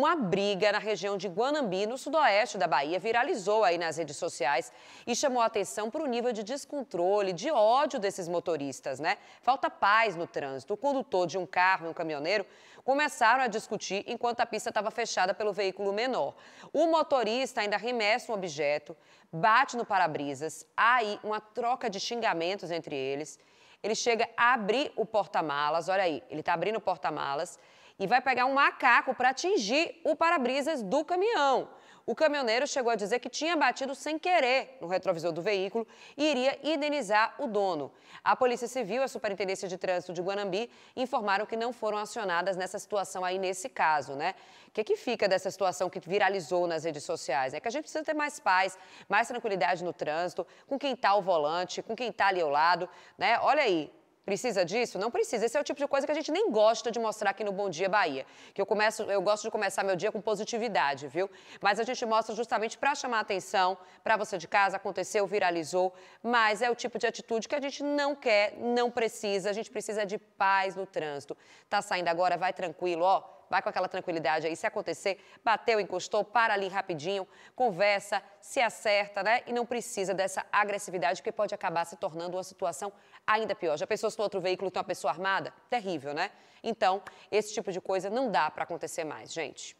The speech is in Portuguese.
Uma briga na região de Guanambi, no sudoeste da Bahia, viralizou aí nas redes sociais e chamou a atenção para o nível de descontrole, de ódio desses motoristas, né? Falta paz no trânsito. O condutor de um carro e um caminhoneiro começaram a discutir enquanto a pista estava fechada pelo veículo menor. O motorista ainda arremessa um objeto, bate no para-brisas, aí uma troca de xingamentos entre eles. Ele chega a abrir o porta-malas, olha aí, ele está abrindo o porta-malas e vai pegar um macaco para atingir o para-brisas do caminhão. O caminhoneiro chegou a dizer que tinha batido sem querer no retrovisor do veículo e iria indenizar o dono. A Polícia Civil e a Superintendência de Trânsito de Guanambi informaram que não foram acionadas nessa situação aí, nesse caso, né? O que, que fica dessa situação que viralizou nas redes sociais? É que a gente precisa ter mais paz, mais tranquilidade no trânsito, com quem está ao volante, com quem está ali ao lado, né? Olha aí, Precisa disso? Não precisa. Esse é o tipo de coisa que a gente nem gosta de mostrar aqui no Bom Dia Bahia. Que eu começo, eu gosto de começar meu dia com positividade, viu? Mas a gente mostra justamente para chamar atenção, para você de casa, aconteceu, viralizou, mas é o tipo de atitude que a gente não quer, não precisa. A gente precisa de paz no trânsito. Tá saindo agora, vai tranquilo, ó vai com aquela tranquilidade aí. Se acontecer, bateu, encostou, para ali rapidinho, conversa, se acerta, né? E não precisa dessa agressividade que pode acabar se tornando uma situação ainda pior. Já pensou se no outro veículo tem uma pessoa armada? Terrível, né? Então, esse tipo de coisa não dá para acontecer mais, gente.